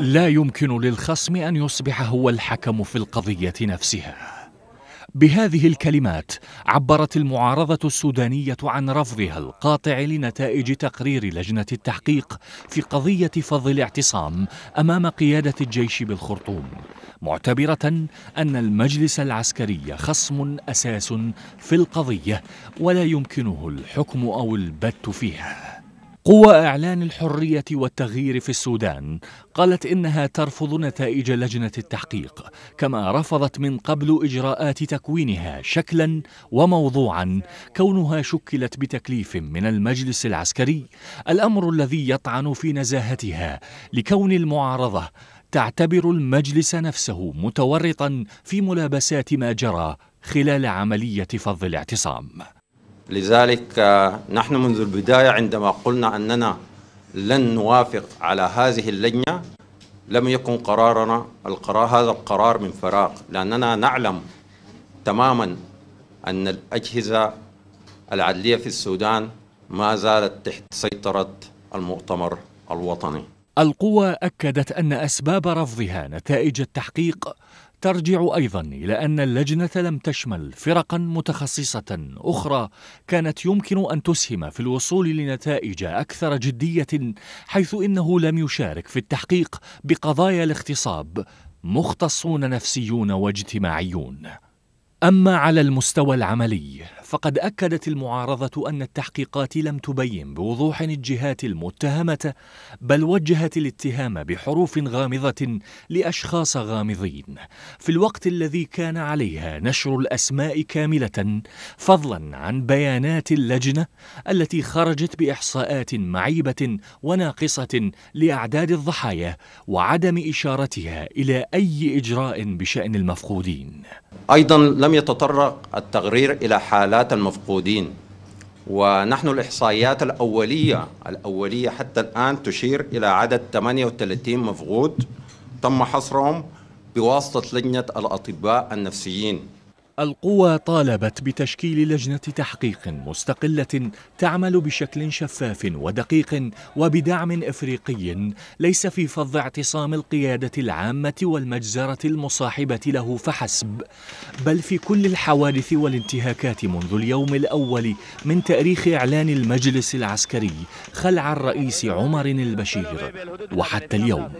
لا يمكن للخصم أن يصبح هو الحكم في القضية نفسها بهذه الكلمات عبرت المعارضة السودانية عن رفضها القاطع لنتائج تقرير لجنة التحقيق في قضية فضل اعتصام أمام قيادة الجيش بالخرطوم معتبرة أن المجلس العسكري خصم أساس في القضية ولا يمكنه الحكم أو البت فيها قوى إعلان الحرية والتغيير في السودان قالت إنها ترفض نتائج لجنة التحقيق كما رفضت من قبل إجراءات تكوينها شكلا وموضوعا كونها شكلت بتكليف من المجلس العسكري الأمر الذي يطعن في نزاهتها لكون المعارضة تعتبر المجلس نفسه متورطا في ملابسات ما جرى خلال عملية فض الاعتصام لذلك آه، نحن منذ البداية عندما قلنا أننا لن نوافق على هذه اللجنة لم يكن قرارنا القرار هذا القرار من فراغ لأننا نعلم تماما أن الأجهزة العدلية في السودان ما زالت تحت سيطرة المؤتمر الوطني القوى أكدت أن أسباب رفضها نتائج التحقيق ترجع أيضا إلى أن اللجنة لم تشمل فرقا متخصصة أخرى كانت يمكن أن تسهم في الوصول لنتائج أكثر جدية حيث إنه لم يشارك في التحقيق بقضايا الاغتصاب مختصون نفسيون واجتماعيون أما على المستوى العملي فقد أكدت المعارضة أن التحقيقات لم تبين بوضوح الجهات المتهمة بل وجهت الاتهام بحروف غامضة لأشخاص غامضين في الوقت الذي كان عليها نشر الأسماء كاملة فضلا عن بيانات اللجنة التي خرجت بإحصاءات معيبة وناقصة لأعداد الضحايا وعدم إشارتها إلى أي إجراء بشأن المفقودين أيضا لم يتطرق التقرير إلى حالات حالات المفقودين ونحن الإحصائيات الأولية الأولية حتى الآن تشير إلى عدد 38 مفقود تم حصرهم بواسطة لجنة الأطباء النفسيين القوى طالبت بتشكيل لجنة تحقيق مستقلة تعمل بشكل شفاف ودقيق وبدعم إفريقي ليس في فض اعتصام القيادة العامة والمجزرة المصاحبة له فحسب بل في كل الحوادث والانتهاكات منذ اليوم الأول من تاريخ إعلان المجلس العسكري خلع الرئيس عمر البشير وحتى اليوم